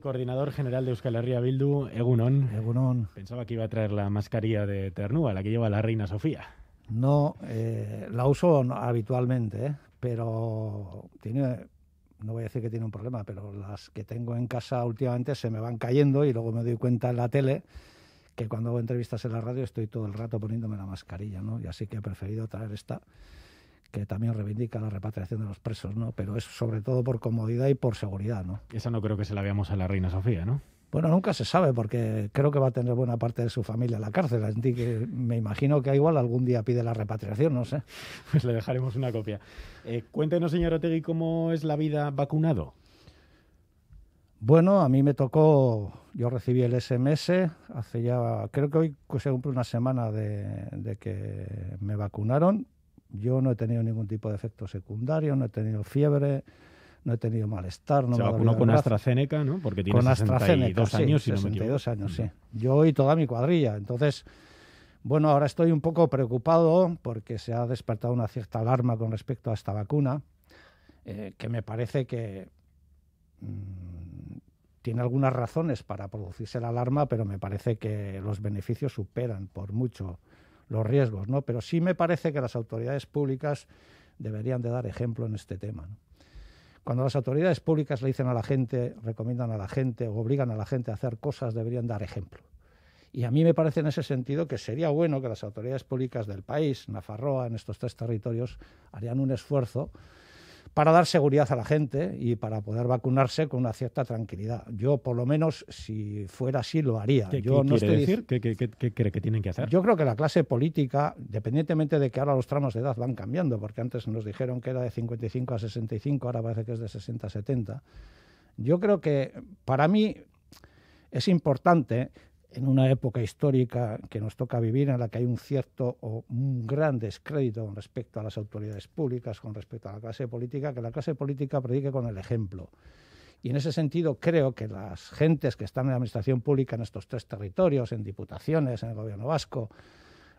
coordinador general de Euskal Herria Bildu, Egunon. Egunon. Pensaba que iba a traer la mascarilla de Ternúa, la que lleva la reina Sofía. No, eh, la uso habitualmente, eh, pero tiene, no voy a decir que tiene un problema, pero las que tengo en casa últimamente se me van cayendo y luego me doy cuenta en la tele que cuando hago entrevistas en la radio estoy todo el rato poniéndome la mascarilla, ¿no? Y así que he preferido traer esta que también reivindica la repatriación de los presos, ¿no? Pero es sobre todo por comodidad y por seguridad, ¿no? Esa no creo que se la veamos a la reina Sofía, ¿no? Bueno, nunca se sabe porque creo que va a tener buena parte de su familia en la cárcel. Así que me imagino que igual algún día pide la repatriación, no sé. Pues le dejaremos una copia. Eh, cuéntenos, señor Otegui, cómo es la vida vacunado. Bueno, a mí me tocó, yo recibí el SMS hace ya, creo que hoy se cumple una semana de que me vacunaron yo no he tenido ningún tipo de efecto secundario, no he tenido fiebre, no he tenido malestar. No Se me vacunó con AstraZeneca, ¿no? Porque tiene 62 años, y 62 años, mm. sí. Yo y toda mi cuadrilla. Entonces, bueno, ahora estoy un poco preocupado porque se ha despertado una cierta alarma con respecto a esta vacuna, eh, que me parece que mm, tiene algunas razones para producirse la alarma, pero me parece que los beneficios superan por mucho los riesgos, ¿no? Pero sí me parece que las autoridades públicas deberían de dar ejemplo en este tema. Cuando las autoridades públicas le dicen a la gente, recomiendan a la gente o obligan a la gente a hacer cosas, deberían dar ejemplo. Y a mí me parece en ese sentido que sería bueno que las autoridades públicas del país, Nafarroa, en estos tres territorios, harían un esfuerzo para dar seguridad a la gente y para poder vacunarse con una cierta tranquilidad. Yo, por lo menos, si fuera así, lo haría. ¿Qué, Yo no quiere estoy... decir? ¿Qué, cree que tienen que hacer? Yo creo que la clase política, independientemente de que ahora los tramos de edad van cambiando, porque antes nos dijeron que era de 55 a 65, ahora parece que es de 60 a 70. Yo creo que para mí es importante en una época histórica que nos toca vivir, en la que hay un cierto o un gran descrédito con respecto a las autoridades públicas, con respecto a la clase política, que la clase política predique con el ejemplo. Y en ese sentido creo que las gentes que están en la administración pública en estos tres territorios, en diputaciones, en el gobierno vasco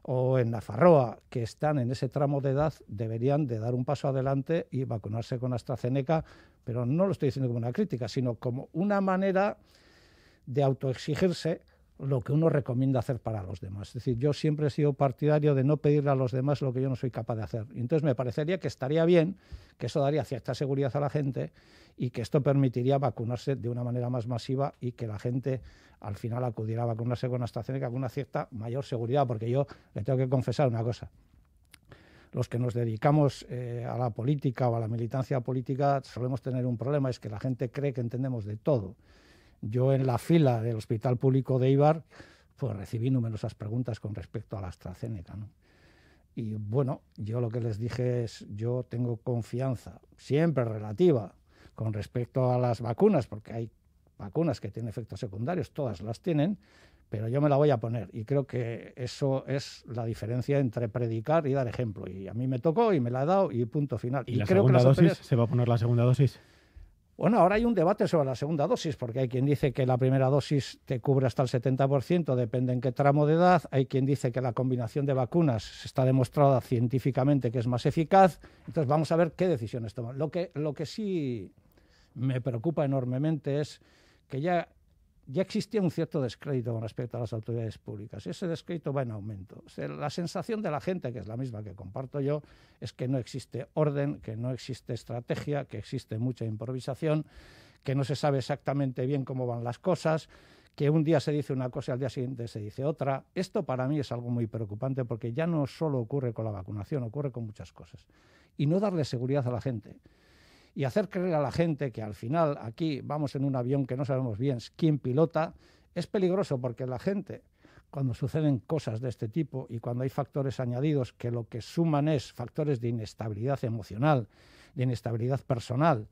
o en la Farroa, que están en ese tramo de edad, deberían de dar un paso adelante y vacunarse con AstraZeneca, pero no lo estoy diciendo como una crítica, sino como una manera de autoexigirse lo que uno recomienda hacer para los demás. Es decir, yo siempre he sido partidario de no pedirle a los demás lo que yo no soy capaz de hacer. entonces me parecería que estaría bien, que eso daría cierta seguridad a la gente y que esto permitiría vacunarse de una manera más masiva y que la gente al final acudiera a vacunarse con AstraZeneca con una cierta mayor seguridad, porque yo le tengo que confesar una cosa. Los que nos dedicamos eh, a la política o a la militancia política solemos tener un problema, es que la gente cree que entendemos de todo yo en la fila del Hospital Público de Ibar pues recibí numerosas preguntas con respecto a la AstraZeneca. Y bueno, yo lo que les dije es, yo tengo confianza, siempre relativa, con respecto a las vacunas, porque hay vacunas que tienen efectos secundarios, todas las tienen, pero yo me la voy a poner. Y creo que eso es la diferencia entre predicar y dar ejemplo. Y a mí me tocó y me la he dado y punto final. ¿Y, segunda dosis? ¿Se va a poner la segunda dosis? Bueno, ahora hay un debate sobre la segunda dosis, porque hay quien dice que la primera dosis te cubre hasta el 70%, depende en qué tramo de edad. Hay quien dice que la combinación de vacunas está demostrada científicamente que es más eficaz. Entonces, vamos a ver qué decisiones toman. Lo que, lo que sí me preocupa enormemente es que ya ya existía un cierto descrédito con respecto a las autoridades públicas y ese descrédito va en aumento. la sensación de la gente, que es la misma que comparto yo, es que no existe orden, que no existe estrategia, que existe mucha improvisación, que no se sabe exactamente bien cómo van las cosas, que un día se dice una cosa y al día siguiente se dice otra. Esto para mí es algo muy preocupante porque ya no solo ocurre con la vacunación, ocurre con muchas cosas. Y no darle seguridad a la gente y hacer creer a la gente que al final aquí vamos en un avión que no sabemos bien quién pilota es peligroso porque la gente cuando suceden cosas de este tipo y cuando hay factores añadidos que lo que suman es factores de inestabilidad emocional, de inestabilidad personal,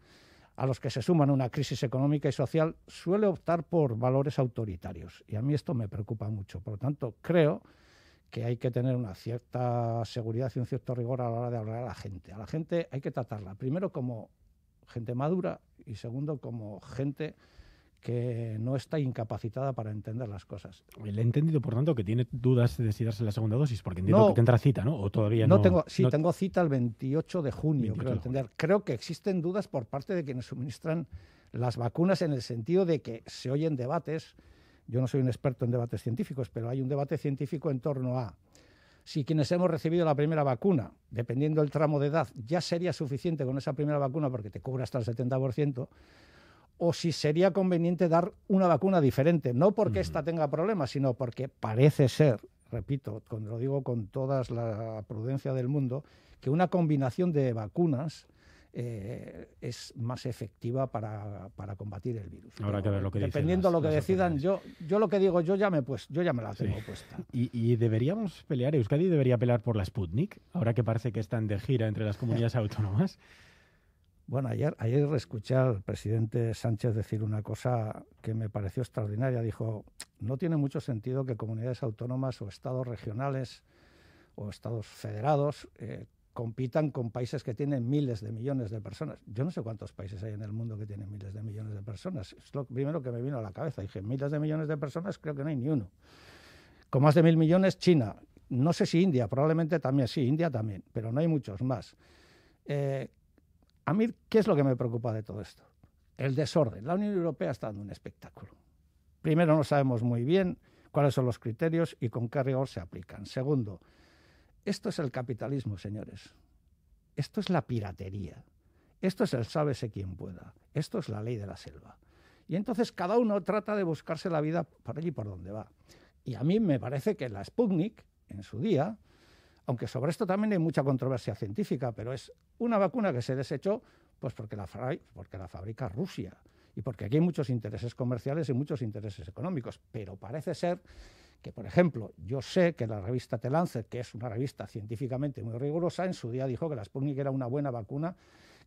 a los que se suman una crisis económica y social, suele optar por valores autoritarios. Y a mí esto me preocupa mucho. Por lo tanto, creo que hay que tener una cierta seguridad y un cierto rigor a la hora de hablar a la gente. A la gente hay que tratarla primero como gente madura y segundo como gente que no está incapacitada para entender las cosas. Le he entendido, por tanto, que tiene dudas de si darse la segunda dosis, porque entiendo que tendrá cita, ¿no? O todavía no. tengo, sí, tengo cita el 28 de junio, Entender. creo que existen dudas por parte de quienes suministran las vacunas en el sentido de que se oyen debates. Yo no soy un experto en debates científicos, pero hay un debate científico en torno a si quienes hemos recibido la primera vacuna, dependiendo del tramo de edad, ya sería suficiente con esa primera vacuna porque te cubre hasta el 70%, o si sería conveniente dar una vacuna diferente, no porque esta tenga problemas, sino porque parece ser, repito, cuando lo digo con toda la prudencia del mundo, que una combinación de vacunas eh, es más efectiva para, combatir el virus. Ahora que ver lo que Dependiendo de lo que decidan, yo, yo lo que digo, yo ya me, pues, yo ya me la tengo puesta. Y, deberíamos pelear, Euskadi debería pelear por la Sputnik, ahora que parece que están de gira entre las comunidades autónomas. Bueno, ayer, ayer escuché al presidente Sánchez decir una cosa que me pareció extraordinaria. Dijo, no tiene mucho sentido que comunidades autónomas o estados regionales o estados federados eh, compitan con países que tienen miles de millones de personas. Yo no sé cuántos países hay en el mundo que tienen miles de millones de personas. Es lo primero que me vino a la cabeza. Dije, miles de millones de personas, creo que no hay ni uno. Con más de mil millones, China. No sé si India, probablemente también, sí, India también, pero no hay muchos más. Eh, a mí, ¿qué es lo que me preocupa de todo esto? El desorden. La Unión Europea está dando un espectáculo. Primero, no sabemos muy bien cuáles son los criterios y con qué rigor se aplican. Segundo, esto es el capitalismo, señores. Esto es la piratería. Esto es el sábese quien pueda. Esto es la ley de la selva. Y entonces cada uno trata de buscarse la vida por allí por donde va. Y a mí me parece que la Sputnik, en su día, aunque sobre esto también hay mucha controversia científica, pero es una vacuna que se desechó pues porque la, porque la fabrica Rusia y porque aquí hay muchos intereses comerciales y muchos intereses económicos. Pero parece ser que por ejemplo, yo sé que la revista The Lancet, que es una revista científicamente muy rigurosa, en su día dijo que la Sputnik era una buena vacuna,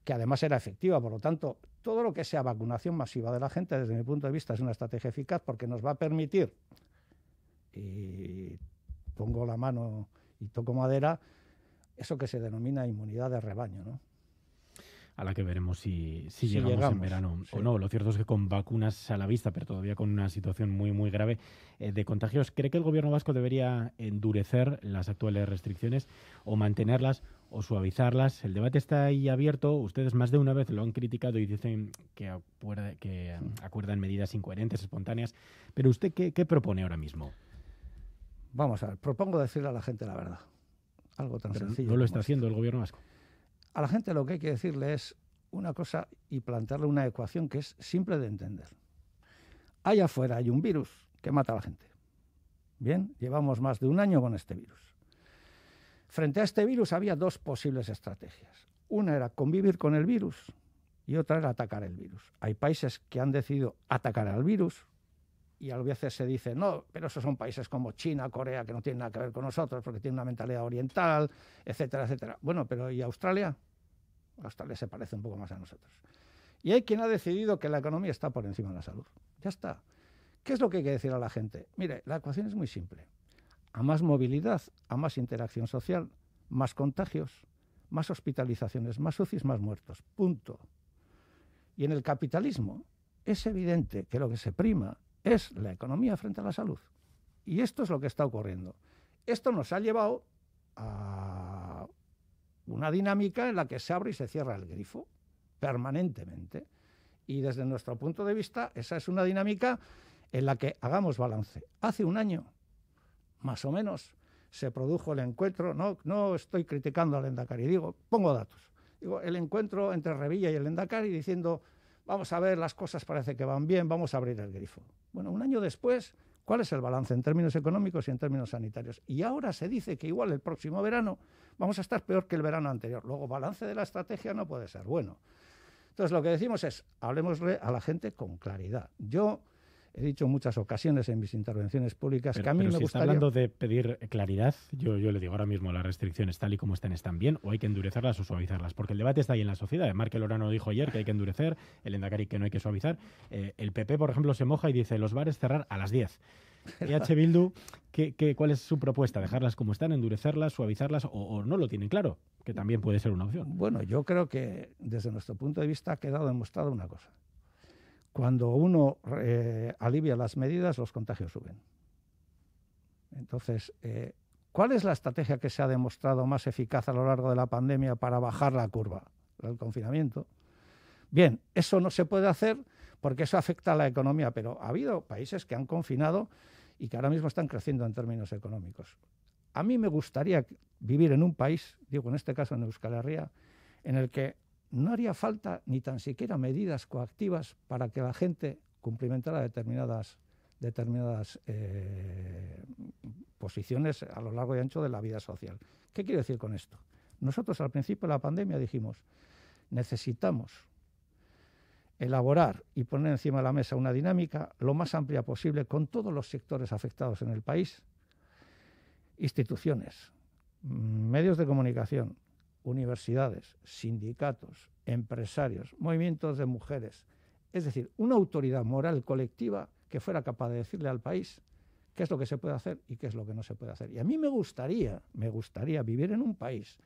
que además era efectiva. Por lo tanto, todo lo que sea vacunación masiva de la gente, desde mi punto de vista, es una estrategia eficaz porque nos va a permitir, y pongo la mano y toco madera, eso que se denomina inmunidad de rebaño, ¿no? a la que veremos si, si, llegamos, en verano o no. Lo cierto es que con vacunas a la vista, pero todavía con una situación muy, muy grave eh, de contagios, ¿cree que el gobierno vasco debería endurecer las actuales restricciones o mantenerlas o suavizarlas? El debate está ahí abierto. Ustedes más de una vez lo han criticado y dicen que, acuerdan medidas incoherentes, espontáneas. Pero usted, ¿qué, propone ahora mismo? Vamos a ver, propongo decirle a la gente la verdad. Algo tan sencillo. No lo está haciendo el gobierno vasco a la gente lo que hay que decirle es una cosa y plantearle una ecuación que es simple de entender. Allá afuera hay un virus que mata a la gente. Bien, llevamos más de un año con este virus. Frente a este virus había dos posibles estrategias. Una era convivir con el virus y otra era atacar el virus. Hay países que han decidido atacar al virus y a veces se dice, no, pero esos son países como China, Corea, que no tienen nada que ver con nosotros porque tienen una mentalidad oriental, etcétera, etcétera. Bueno, pero ¿y Australia? Australia se parece un poco más a nosotros. Y hay quien ha decidido que la economía está por encima de la salud. Ya está. ¿Qué es lo que hay que decir a la gente? Mire, la ecuación es muy simple. A más movilidad, a más interacción social, más contagios, más hospitalizaciones, más UCIs, más muertos. Punto. Y en el capitalismo es evidente que lo que se prima es la economía frente a la salud. Y esto es lo que está ocurriendo. Esto nos ha llevado a una dinámica en la que se abre y se cierra el grifo permanentemente. Y desde nuestro punto de vista, esa es una dinámica en la que hagamos balance. Hace un año, más o menos, se produjo el encuentro, no, no estoy criticando al Endacari, digo, pongo datos. Digo, el encuentro entre Revilla y el Endacari diciendo, vamos a ver, las cosas parece que van bien, vamos a abrir el grifo. Bueno, un año después ¿Cuál es el balance en términos económicos y en términos sanitarios? Y ahora se dice que igual el próximo verano vamos a estar peor que el verano anterior. Luego, balance de la estrategia no puede ser bueno. Entonces, lo que decimos es, hablemosle a la gente con claridad. Yo he dicho muchas ocasiones en mis intervenciones públicas que a mí pero me si está hablando de pedir claridad, yo, le digo ahora mismo, las restricciones tal y como están están bien o hay que endurecerlas o suavizarlas, porque el debate está ahí en la sociedad. Markel Orano dijo ayer que hay que endurecer, el Endacari que no hay que suavizar. Eh, el PP, por ejemplo, se moja y dice los bares cerrar a las 10. Y e H. Bildu, cuál es su propuesta? ¿Dejarlas como están, endurecerlas, suavizarlas o, o, no lo tienen claro? Que también puede ser una opción. Bueno, yo creo que desde nuestro punto de vista ha quedado demostrada una cosa cuando uno eh, alivia las medidas, los contagios suben. Entonces, eh, ¿cuál es la estrategia que se ha demostrado más eficaz a lo largo de la pandemia para bajar la curva? El confinamiento. Bien, eso no se puede hacer porque eso afecta a la economía, pero ha habido países que han confinado y que ahora mismo están creciendo en términos económicos. A mí me gustaría vivir en un país, digo en este caso en Euskal Herria, en el que no haría falta ni tan siquiera medidas coactivas para que la gente cumplimentara determinadas, determinadas eh, posiciones a lo largo y ancho de la vida social. ¿Qué quiero decir con esto? Nosotros al principio de la pandemia dijimos, necesitamos elaborar y poner encima de la mesa una dinámica lo más amplia posible con todos los sectores afectados en el país, instituciones, mm, medios de comunicación, universidades, sindicatos, empresarios, movimientos de mujeres, es decir, una autoridad moral colectiva que fuera capaz de decirle al país qué es lo que se puede hacer y qué es lo que no se puede hacer. Y a mí me gustaría, me gustaría vivir en un país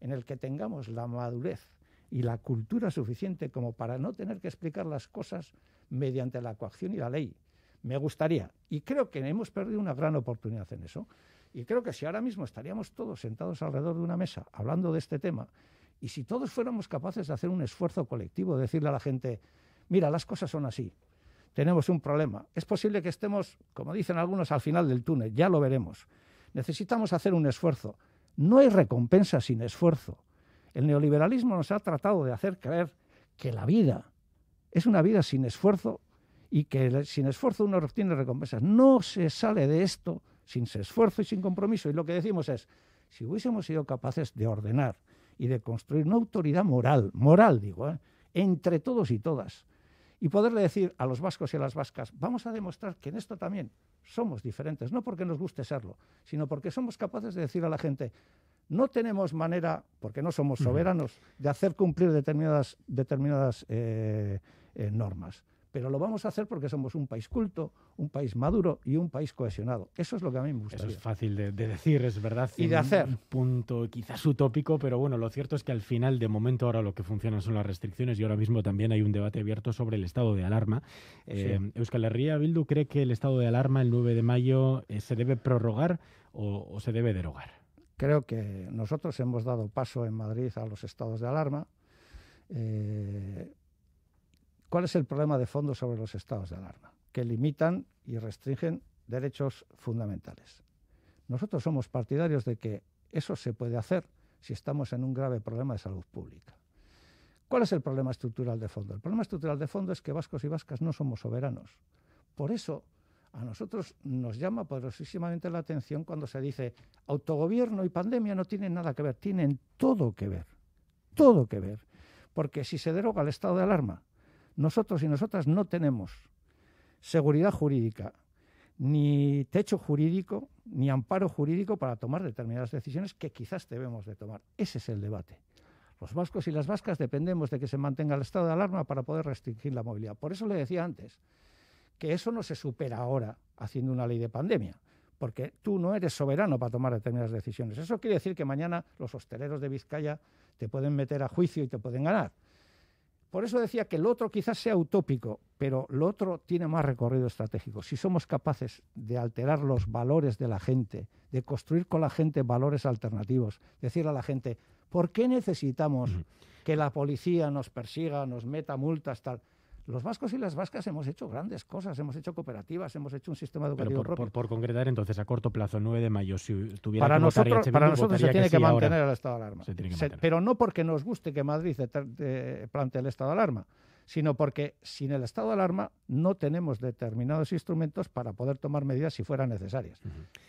en el que tengamos la madurez y la cultura suficiente como para no tener que explicar las cosas mediante la coacción y la ley. Me gustaría. Y creo que hemos perdido una gran oportunidad en eso. Y creo que si ahora mismo estaríamos todos sentados alrededor de una mesa hablando de este tema, y si todos fuéramos capaces de hacer un esfuerzo colectivo, de decirle a la gente, mira, las cosas son así, tenemos un problema, es posible que estemos, como dicen algunos, al final del túnel, ya lo veremos, necesitamos hacer un esfuerzo. No hay recompensa sin esfuerzo. El neoliberalismo nos ha tratado de hacer creer que la vida es una vida sin esfuerzo y que sin esfuerzo uno obtiene recompensas. No se sale de esto sin esfuerzo y sin compromiso. Y lo que decimos es, si hubiésemos sido capaces de ordenar y de construir una autoridad moral, moral digo, ¿eh? entre todos y todas, y poderle decir a los vascos y a las vascas, vamos a demostrar que en esto también somos diferentes, no porque nos guste serlo, sino porque somos capaces de decir a la gente, no tenemos manera, porque no somos soberanos, de hacer cumplir determinadas, eh, eh, normas pero lo vamos a hacer porque somos un país culto, un país maduro y un país cohesionado. Eso es lo que a mí me gusta. Eso es fácil de, decir, es verdad. Y de hacer. Un punto quizás utópico, pero bueno, lo cierto es que al final, de momento, ahora lo que funcionan son las restricciones y ahora mismo también hay un debate abierto sobre el estado de alarma. Eh, Euskal Herria Bildu cree que el estado de alarma el 9 de mayo eh, se debe prorrogar o, se debe derogar. Creo que nosotros hemos dado paso en Madrid a los estados de alarma. Eh, ¿Cuál es el problema de fondo sobre los estados de alarma? Que limitan y restringen derechos fundamentales. Nosotros somos partidarios de que eso se puede hacer si estamos en un grave problema de salud pública. ¿Cuál es el problema estructural de fondo? El problema estructural de fondo es que vascos y vascas no somos soberanos. Por eso a nosotros nos llama poderosísimamente la atención cuando se dice autogobierno y pandemia no tienen nada que ver, tienen todo que ver, todo que ver. Porque si se deroga el estado de alarma nosotros y nosotras no tenemos seguridad jurídica, ni techo jurídico, ni amparo jurídico para tomar determinadas decisiones que quizás debemos de tomar. Ese es el debate. Los vascos y las vascas dependemos de que se mantenga el estado de alarma para poder restringir la movilidad. Por eso le decía antes que eso no se supera ahora haciendo una ley de pandemia, porque tú no eres soberano para tomar determinadas decisiones. Eso quiere decir que mañana los hosteleros de Vizcaya te pueden meter a juicio y te pueden ganar. Por eso decía que el otro quizás sea utópico, pero lo otro tiene más recorrido estratégico. Si somos capaces de alterar los valores de la gente, de construir con la gente valores alternativos, decir a la gente, ¿por qué necesitamos que la policía nos persiga, nos meta multas, tal? Los vascos y las vascas hemos hecho grandes cosas, hemos hecho cooperativas, hemos hecho un sistema educativo por, propio. Por, por, concretar, entonces, a corto plazo, 9 de mayo, si tuviera para que nosotros, Para nosotros se tiene que, mantener el estado de alarma. Se tiene que pero no porque nos guste que Madrid eh, plantee el estado de alarma, sino porque sin el estado de alarma no tenemos determinados instrumentos para poder tomar medidas si fueran necesarias.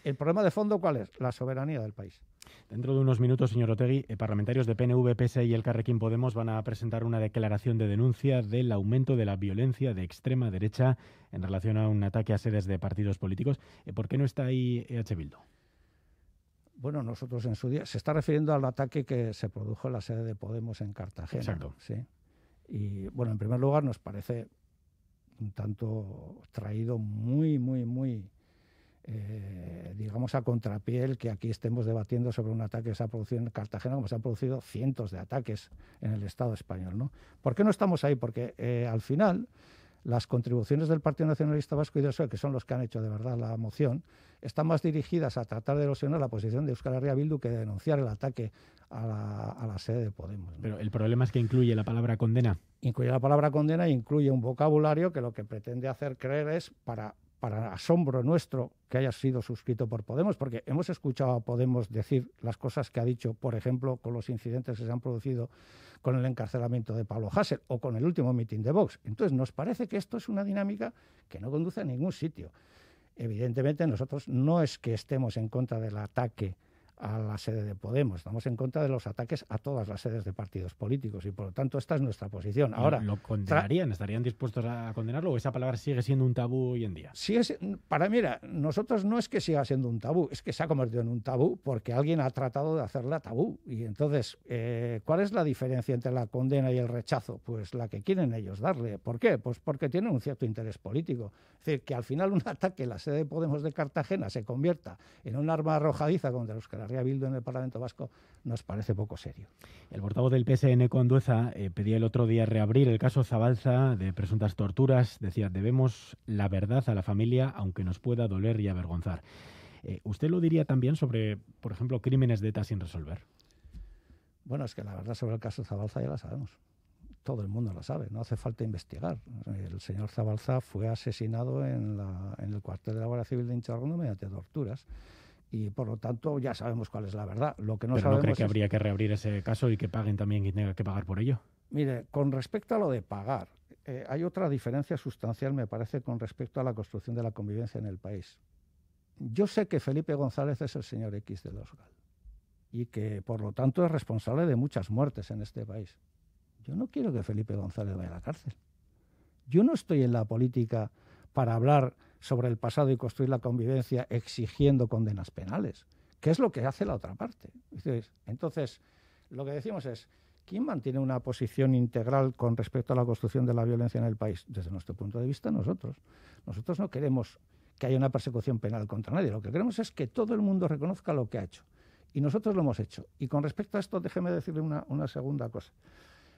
El problema de fondo, ¿cuál es? La soberanía del país. Dentro de unos minutos, señor Otegui, eh, parlamentarios de PNV, PSE y el Carrequín Podemos van a presentar una declaración de denuncia del aumento de la violencia de extrema derecha en relación a un ataque a sedes de partidos políticos. Eh, ¿Por qué no está ahí EH Bildo? bueno, nosotros en su día, se está refiriendo al ataque que se produjo en la sede de Podemos en Cartagena. Exacto. Sí. Y bueno, en primer lugar nos parece un tanto traído muy, muy, muy, eh, digamos, a contrapiel que aquí estemos debatiendo sobre un ataque que se ha producido en Cartagena, como se han producido cientos de ataques en el Estado español. ¿no? ¿Por qué no estamos ahí? Porque eh, al final las contribuciones del Partido Nacionalista Vasco y del PSOE, que son los que han hecho de verdad la moción, están más dirigidas a tratar de erosionar la posición de Euskal Herria Bildu que de denunciar el ataque a la, sede de Podemos. Pero el problema es que incluye la palabra condena. Incluye la palabra condena e incluye un vocabulario que lo que pretende hacer creer es para para asombro nuestro, que haya sido suscrito por Podemos, porque hemos escuchado a Podemos decir las cosas que ha dicho, por ejemplo, con los incidentes que se han producido con el encarcelamiento de Pablo Hassel o con el último mitin de Vox. Entonces, nos parece que esto es una dinámica que no conduce a ningún sitio. Evidentemente, nosotros no es que estemos en contra del ataque a la sede de Podemos. Estamos en contra de los ataques a todas las sedes de partidos políticos y por lo tanto esta es nuestra posición. Ahora lo condenarían, estarían dispuestos a condenarlo o esa palabra sigue siendo un tabú hoy en día. Sí es para mira, nosotros no es que siga siendo un tabú, es que se ha convertido en un tabú porque alguien ha tratado de hacerla tabú y entonces eh, ¿cuál es la diferencia entre la condena y el rechazo? Pues la que quieren ellos darle. ¿Por qué? Pues porque tienen un cierto interés político. Es decir, que al final un ataque a la sede de Podemos de Cartagena se convierta en un arma arrojadiza contra los rehabildo en el Parlamento Vasco nos parece poco serio. El portavoz del PSN Condueza eh, pedía el otro día reabrir el caso Zabalza de presuntas torturas. Decía, debemos la verdad a la familia, aunque nos pueda doler y avergonzar. Eh, ¿Usted lo diría también sobre, por ejemplo, crímenes de ETA sin resolver? Bueno, es que la verdad sobre el caso Zabalza ya la sabemos todo el mundo la sabe, no hace falta investigar. El señor Zabalza fue asesinado en, el cuartel de la Guardia Civil de Incharrondo mediante torturas y por lo tanto ya sabemos cuál es la verdad. Lo que no Pero no cree que habría que reabrir ese caso y que paguen también quien tenga que pagar por ello. Mire, con respecto a lo de pagar, eh, hay otra diferencia sustancial, me parece, con respecto a la construcción de la convivencia en el país. Yo sé que Felipe González es el señor X de los GAL y que, por lo tanto, es responsable de muchas muertes en este país. Yo no quiero que Felipe González vaya a la cárcel. Yo no estoy en la política para hablar sobre el pasado y construir la convivencia exigiendo condenas penales, ¿Qué es lo que hace la otra parte. Entonces, lo que decimos es, ¿quién mantiene una posición integral con respecto a la construcción de la violencia en el país? Desde nuestro punto de vista, nosotros. Nosotros no queremos que haya una persecución penal contra nadie, lo que queremos es que todo el mundo reconozca lo que ha hecho. Y nosotros lo hemos hecho. Y con respecto a esto, déjeme decirle una, segunda cosa.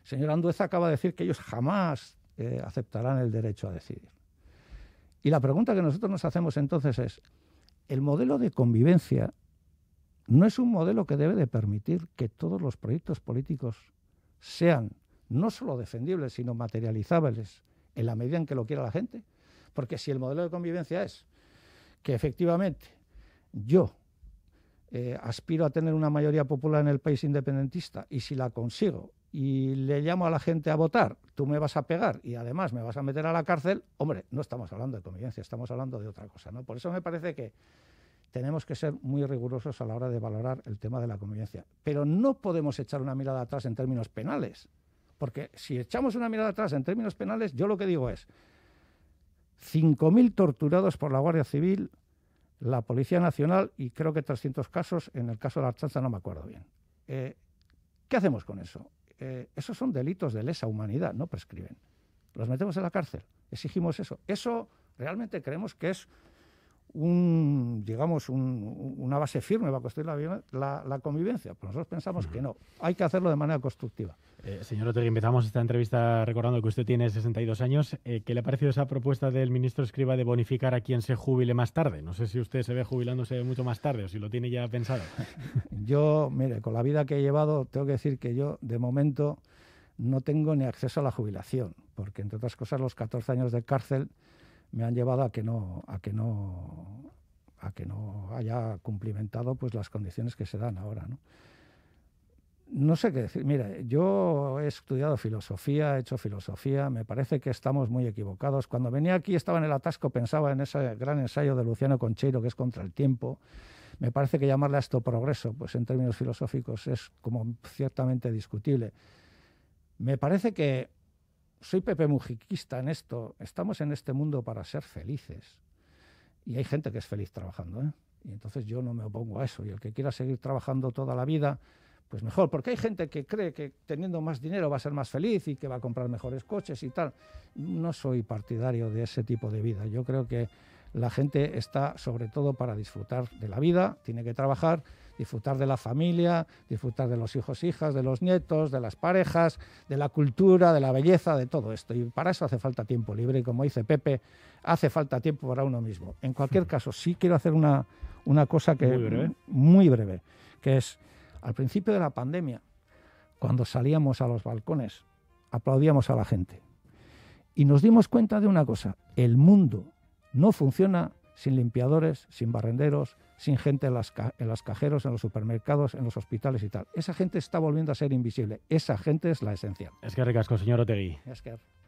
Señor Andueza acaba de decir que ellos jamás eh, aceptarán el derecho a decidir. Y la pregunta que nosotros nos hacemos entonces es, ¿el modelo de convivencia no es un modelo que debe de permitir que todos los proyectos políticos sean no solo defendibles, sino materializables en la medida en que lo quiera la gente? Porque si el modelo de convivencia es que efectivamente yo eh, aspiro a tener una mayoría popular en el país independentista y si la consigo y le llamo a la gente a votar, tú me vas a pegar y además me vas a meter a la cárcel, hombre, no estamos hablando de convivencia, estamos hablando de otra cosa. ¿no? Por eso me parece que tenemos que ser muy rigurosos a la hora de valorar el tema de la convivencia. Pero no podemos echar una mirada atrás en términos penales, porque si echamos una mirada atrás en términos penales, yo lo que digo es, 5.000 torturados por la Guardia Civil, la Policía Nacional y creo que 300 casos, en el caso de la Archanza no me acuerdo bien. Eh, ¿Qué hacemos con eso? Eh, esos son delitos de lesa humanidad, no prescriben. Los metemos en la cárcel, exigimos eso. Eso realmente creemos que es un, una base firme para construir la, la, la convivencia. Pues nosotros pensamos que no, hay que hacerlo de manera constructiva. Eh, señor Otero, empezamos esta entrevista recordando que usted tiene 62 años. Eh, ¿Qué le ha parecido esa propuesta del ministro Escriba de bonificar a quien se jubile más tarde? No sé si usted se ve jubilándose mucho más tarde o si lo tiene ya pensado. yo, mire, con la vida que he llevado, tengo que decir que yo, de momento, no tengo ni acceso a la jubilación, porque entre otras cosas los 14 años de cárcel me han llevado a que no, a que no, a que no haya cumplimentado pues, las condiciones que se dan ahora. ¿no? no sé qué decir. Mira, yo he estudiado filosofía, he hecho filosofía, me parece que estamos muy equivocados. Cuando venía aquí estaba en el atasco, pensaba en ese gran ensayo de Luciano Concheiro que es Contra el Tiempo. Me parece que llamarle a esto progreso, pues en términos filosóficos es como ciertamente discutible. Me parece que soy Pepe Mujiquista en esto, estamos en este mundo para ser felices. Y hay gente que es feliz trabajando, ¿eh? Y entonces yo no me opongo a eso. Y el que quiera seguir trabajando toda la vida, pues mejor, porque hay gente que cree que teniendo más dinero va a ser más feliz y que va a comprar mejores coches y tal. No soy partidario de ese tipo de vida. Yo creo que la gente está sobre todo para disfrutar de la vida, tiene que trabajar disfrutar de la familia, disfrutar de los hijos, hijas, de los nietos, de las parejas, de la cultura, de la belleza, de todo esto. Y para eso hace falta tiempo libre y como dice Pepe, hace falta tiempo para uno mismo. En cualquier caso, sí quiero hacer una, una cosa que muy breve. muy breve, que es al principio de la pandemia, cuando salíamos a los balcones, aplaudíamos a la gente. Y nos dimos cuenta de una cosa, el mundo no funciona sin limpiadores, sin barrenderos, sin gente en las, en cajeros, en los supermercados, en los hospitales y tal. Esa gente está volviendo a ser invisible. Esa gente es la esencial. Es que recasco, señor Otegui. Es que...